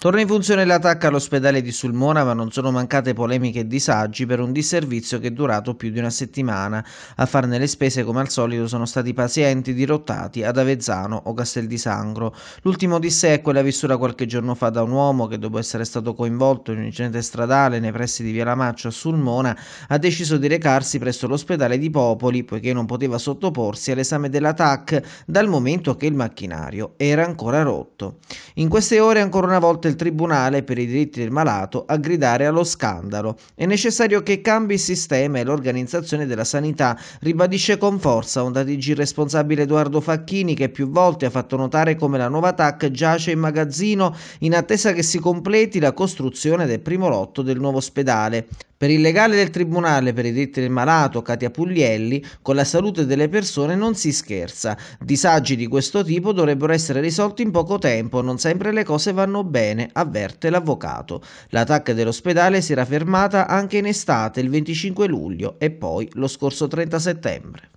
Torna in funzione l'attacco all'ospedale di Sulmona, ma non sono mancate polemiche e disagi per un disservizio che è durato più di una settimana. A farne le spese, come al solito, sono stati pazienti dirottati ad Avezzano o Castel di Sangro. L'ultimo di sé è quella vissuta qualche giorno fa da un uomo che, dopo essere stato coinvolto in un incidente stradale nei pressi di Via Lamaccio a Sulmona, ha deciso di recarsi presso l'ospedale di Popoli, poiché non poteva sottoporsi all'esame dell'attacco dal momento che il macchinario era ancora rotto. In queste ore, ancora una volta, il Tribunale per i diritti del malato a gridare allo scandalo. È necessario che cambi il sistema e l'organizzazione della sanità, ribadisce con forza un DG responsabile Edoardo Facchini che più volte ha fatto notare come la nuova TAC giace in magazzino in attesa che si completi la costruzione del primo lotto del nuovo ospedale. Per il legale del tribunale per i diritti del malato, Katia Puglielli, con la salute delle persone non si scherza. Disagi di questo tipo dovrebbero essere risolti in poco tempo, non sempre le cose vanno bene, avverte l'avvocato. L'attacca dell'ospedale si era fermata anche in estate, il 25 luglio e poi lo scorso 30 settembre.